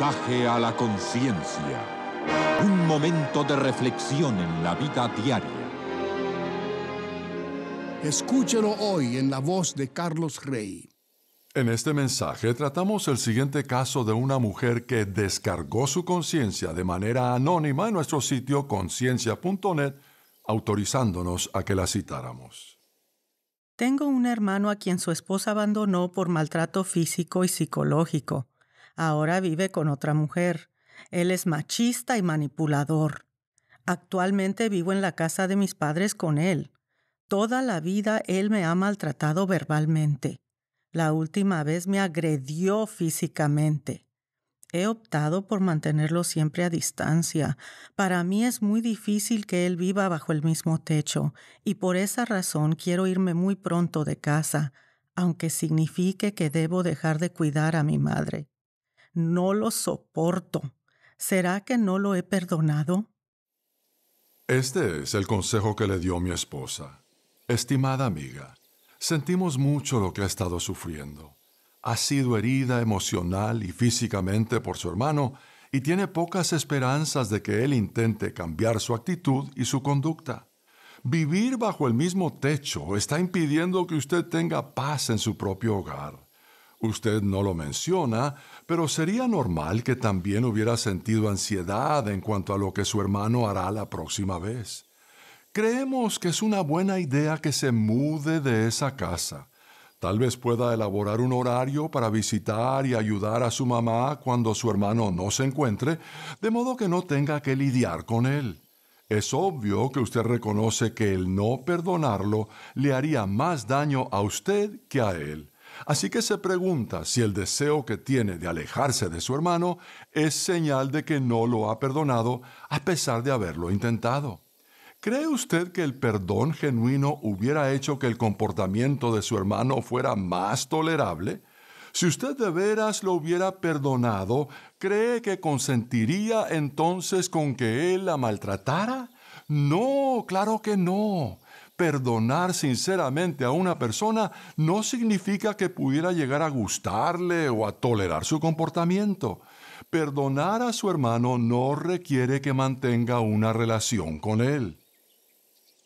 mensaje a la conciencia. Un momento de reflexión en la vida diaria. Escúchelo hoy en la voz de Carlos Rey. En este mensaje tratamos el siguiente caso de una mujer que descargó su conciencia de manera anónima en nuestro sitio conciencia.net, autorizándonos a que la citáramos. Tengo un hermano a quien su esposa abandonó por maltrato físico y psicológico. Ahora vive con otra mujer. Él es machista y manipulador. Actualmente vivo en la casa de mis padres con él. Toda la vida él me ha maltratado verbalmente. La última vez me agredió físicamente. He optado por mantenerlo siempre a distancia. Para mí es muy difícil que él viva bajo el mismo techo, y por esa razón quiero irme muy pronto de casa, aunque signifique que debo dejar de cuidar a mi madre. No lo soporto. ¿Será que no lo he perdonado? Este es el consejo que le dio mi esposa. Estimada amiga, sentimos mucho lo que ha estado sufriendo. Ha sido herida emocional y físicamente por su hermano y tiene pocas esperanzas de que él intente cambiar su actitud y su conducta. Vivir bajo el mismo techo está impidiendo que usted tenga paz en su propio hogar. Usted no lo menciona, pero sería normal que también hubiera sentido ansiedad en cuanto a lo que su hermano hará la próxima vez. Creemos que es una buena idea que se mude de esa casa. Tal vez pueda elaborar un horario para visitar y ayudar a su mamá cuando su hermano no se encuentre, de modo que no tenga que lidiar con él. Es obvio que usted reconoce que el no perdonarlo le haría más daño a usted que a él. Así que se pregunta si el deseo que tiene de alejarse de su hermano es señal de que no lo ha perdonado a pesar de haberlo intentado. ¿Cree usted que el perdón genuino hubiera hecho que el comportamiento de su hermano fuera más tolerable? Si usted de veras lo hubiera perdonado, ¿cree que consentiría entonces con que él la maltratara? No, claro que no perdonar sinceramente a una persona no significa que pudiera llegar a gustarle o a tolerar su comportamiento. Perdonar a su hermano no requiere que mantenga una relación con él.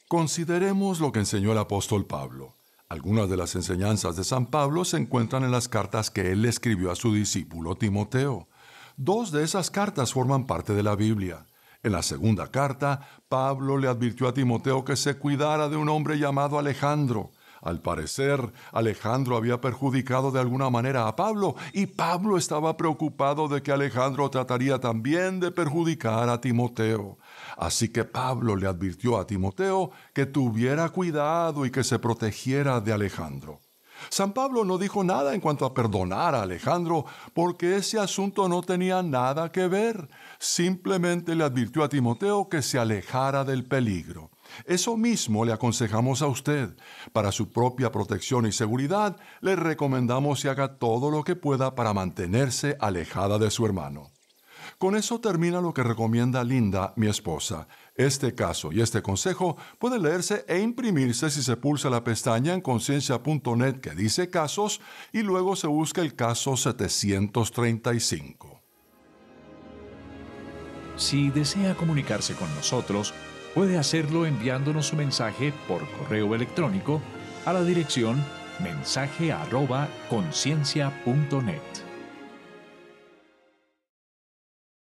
Consideremos lo que enseñó el apóstol Pablo. Algunas de las enseñanzas de San Pablo se encuentran en las cartas que él escribió a su discípulo Timoteo. Dos de esas cartas forman parte de la Biblia. En la segunda carta, Pablo le advirtió a Timoteo que se cuidara de un hombre llamado Alejandro. Al parecer, Alejandro había perjudicado de alguna manera a Pablo y Pablo estaba preocupado de que Alejandro trataría también de perjudicar a Timoteo. Así que Pablo le advirtió a Timoteo que tuviera cuidado y que se protegiera de Alejandro. San Pablo no dijo nada en cuanto a perdonar a Alejandro, porque ese asunto no tenía nada que ver. Simplemente le advirtió a Timoteo que se alejara del peligro. Eso mismo le aconsejamos a usted. Para su propia protección y seguridad, le recomendamos que haga todo lo que pueda para mantenerse alejada de su hermano. Con eso termina lo que recomienda Linda, mi esposa. Este caso y este consejo puede leerse e imprimirse si se pulsa la pestaña en conciencia.net que dice casos y luego se busca el caso 735. Si desea comunicarse con nosotros, puede hacerlo enviándonos su mensaje por correo electrónico a la dirección mensaje@conciencia.net.